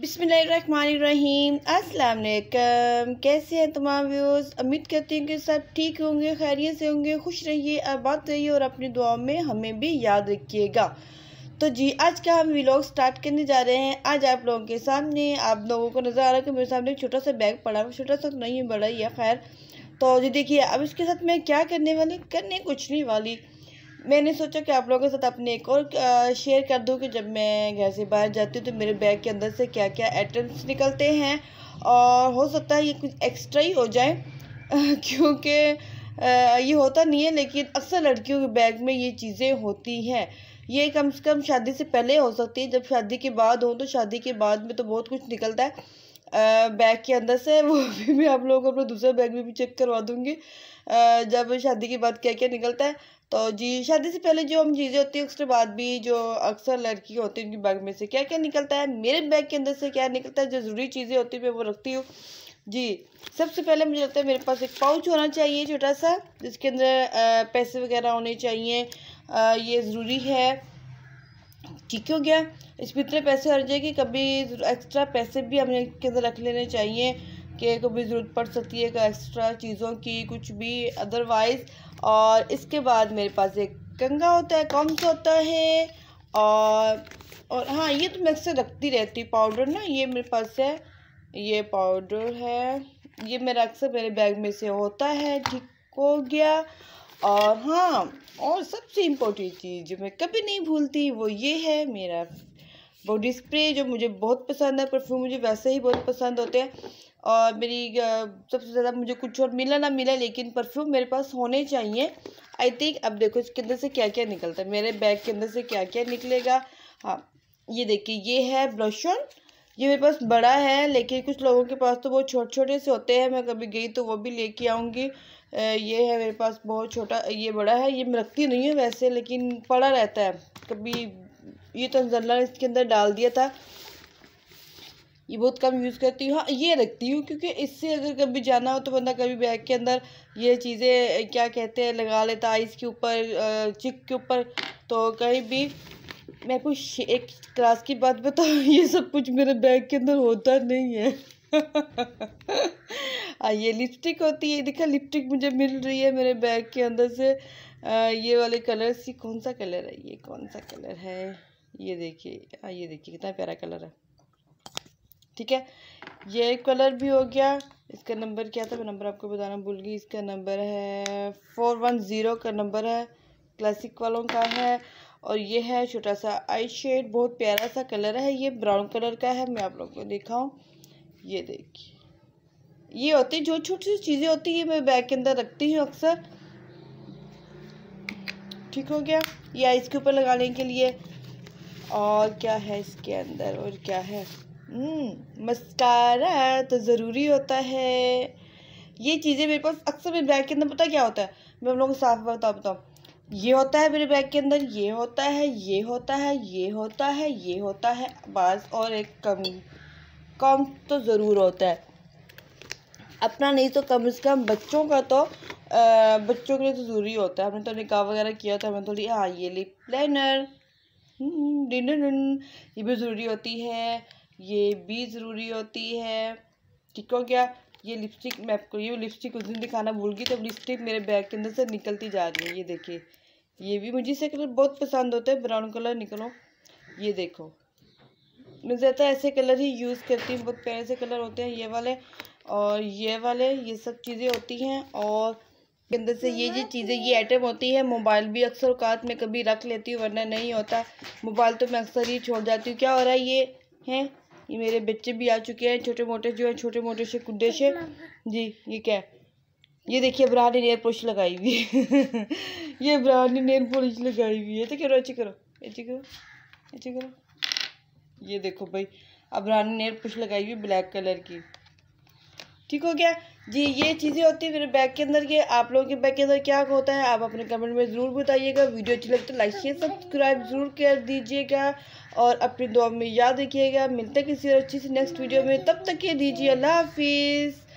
बिसमीम असलकम कैसे हैं तमाम व्यूज़ उम्मीद करती हूँ कि सब ठीक होंगे खैरियत से होंगे खुश रहिए आबाद रहिए और अपनी दुआओं में हमें भी याद रखिएगा तो जी आज का हम व्लॉग स्टार्ट करने जा रहे हैं आज आप लोगों के सामने आप लोगों को नज़र आ रहा है कि मेरे सामने एक छोटा सा बैग पड़ा है छोटा सा तो नहीं बड़ा ही है खैर तो जी देखिए अब इसके साथ मैं क्या करने वाली करने कुछ नहीं वाली मैंने सोचा कि आप लोगों के साथ अपने एक और शेयर कर दूं कि जब मैं घर से बाहर जाती हूँ तो मेरे बैग के अंदर से क्या क्या आइटम्स निकलते हैं और हो सकता है ये कुछ एक्स्ट्रा ही हो जाए क्योंकि ये होता नहीं है लेकिन अक्सर लड़कियों के बैग में ये चीज़ें होती हैं ये कम से कम शादी से पहले हो सकती है जब शादी के बाद हो तो शादी के बाद में तो बहुत कुछ निकलता है बैग के अंदर से वो भी मैं आप लोगों को अपना दूसरा बैग भी, भी चेक करवा दूँगी जब शादी के बाद क्या क्या निकलता है तो जी शादी से पहले जो हम चीज़ें होती हैं उसके बाद भी जो अक्सर लड़की होती है उनकी बैग में से क्या क्या निकलता है मेरे बैग के अंदर से क्या निकलता है जो ज़रूरी चीज़ें होती हैं मैं वो रखती हूँ जी सबसे पहले मुझे लगता है मेरे पास एक पाउच होना चाहिए छोटा सा जिसके अंदर पैसे वगैरह होने चाहिए ये ज़रूरी है ठीक हो गया इसमें इतने पैसे हर जाएगी कभी एक्स्ट्रा पैसे भी हमें के अंदर रख लेने चाहिए कि कभी ज़रूरत पड़ सकती है एक्स्ट्रा चीज़ों की कुछ भी अदरवाइज़ और इसके बाद मेरे पास एक कंगा होता है कॉम्स होता है और और हाँ ये तो मैं अक्सर रखती रहती पाउडर ना ये मेरे पास है ये पाउडर है ये मेरा अक्सर मेरे बैग में से होता है ठीक हो गया और हाँ और सबसे इम्पोर्टेंट चीज़ जो मैं कभी नहीं भूलती वो ये है मेरा बॉडी स्प्रे जो मुझे बहुत पसंद है परफ्यूम मुझे वैसे ही बहुत पसंद होते हैं और मेरी सबसे ज़्यादा मुझे कुछ और मिला ना मिला लेकिन परफ्यूम मेरे पास होने चाहिए आई थिंक अब देखो इसके अंदर से क्या क्या निकलता है मेरे बैग के अंदर से क्या क्या निकलेगा हाँ ये देखिए ये है ब्लशन ये मेरे पास बड़ा है लेकिन कुछ लोगों के पास तो बहुत छोटे छोटे से होते हैं मैं कभी गई तो वो भी लेके आऊँगी ये है मेरे पास बहुत छोटा ये बड़ा है ये मैं रखती नहीं हूँ वैसे लेकिन पड़ा रहता है कभी ये तो तंजल्ला ने इसके अंदर डाल दिया था ये बहुत कम यूज़ करती हूँ हाँ ये रखती हूँ क्योंकि इससे अगर कभी जाना हो तो बंदा कभी बैग के अंदर ये चीज़ें क्या कहते हैं लगा लेता आइस के ऊपर चिक के ऊपर तो कहीं भी मैं आपको एक क्लास की बात बताऊँ ये सब कुछ मेरे बैग के अंदर होता नहीं है आ, हाँ, ये लिपस्टिक होती है देखा लिपस्टिक मुझे मिल रही है मेरे बैग के अंदर से आ, ये वाले कलर से कौन सा कलर है ये कौन सा कलर है ये देखिए हाँ, ये देखिए कितना प्यारा कलर है ठीक है ये कलर भी हो गया इसका नंबर क्या था मैं नंबर आपको बताना भूल गई इसका नंबर है फोर वन ज़ीरो का नंबर है क्लासिक वालों का है और ये है छोटा सा आई शेड बहुत प्यारा सा कलर है ये ब्राउन कलर का है मैं आप लोग को दिखाऊं ये देखिए ये होती जो छोटी छोटी चीज़ें होती है मैं बैग के अंदर रखती हूँ अक्सर ठीक हो गया ये आइस के ऊपर लगाने के लिए और क्या है इसके अंदर और क्या है मस्कारा हम्म, तो ज़रूरी होता है ये चीज़ें मेरे पास अक्सर मेरे बैग के अंदर पता क्या होता है मैं हम लोगों को साफ बताऊँ बताऊँ ये होता है मेरे बैग के अंदर ये होता है ये होता है ये होता है ये होता है बाज और एक कम कम तो ज़रूर होता है अपना नहीं तो कम से कम बच्चों का तो आ, बच्चों के लिए तो ज़रूरी होता है हमने तो निकाह वगैरह किया तो हमें लिया हाँ ये लिप प्लानर डिनर ये भी ज़रूरी होती है ये भी ज़रूरी होती है ठीक हो गया ये लिपस्टिक मैं आपको ये लिपस्टिक उस दिन दिखाना भूल गई तो लिपस्टिक मेरे बैग के अंदर से निकलती जा रही है ये देखिए ये भी मुझे इसे कलर बहुत पसंद होता है ब्राउन कलर निकलो ये देखो मैं ज़्यादा ऐसे कलर ही यूज़ करती हूँ बहुत प्यारे से कलर होते हैं ये वाले और ये वाले ये सब चीज़ें होती हैं और के अंदर से ये ये चीज़ें ये आइटम होती है मोबाइल भी अक्सर औकात में कभी रख लेती हूँ वरना नहीं होता मोबाइल तो मैं अक्सर ही छोड़ जाती हूँ क्या हो रहा है ये हैं ये मेरे बच्चे भी आ चुके हैं छोटे मोटे जो है छोटे मोटे से कुे से जी ये क्या है ये देखिए ब्रा ने एयर लगाई हुई ये ब्रांड ने नेल पॉलिश लगाई हुई है तो करो अच्छी करो अच्छी करो अच्छी करो ये देखो भाई अब रानी ने नेल पॉलिश लगाई हुई ब्लैक कलर की ठीक हो गया जी ये चीज़ें होती है मेरे बैग के अंदर के आप लोगों के बैग के अंदर क्या होता है आप अपने कमेंट में ज़रूर बताइएगा वीडियो अच्छी लगती तो लाइक शेयर सब्सक्राइब ज़रूर कर दीजिएगा और अपनी दुआ में याद रखिएगा मिलते किसी और अच्छी सी नेक्स्ट वीडियो में तब तक ये दीजिए अल्लाह हाफिज़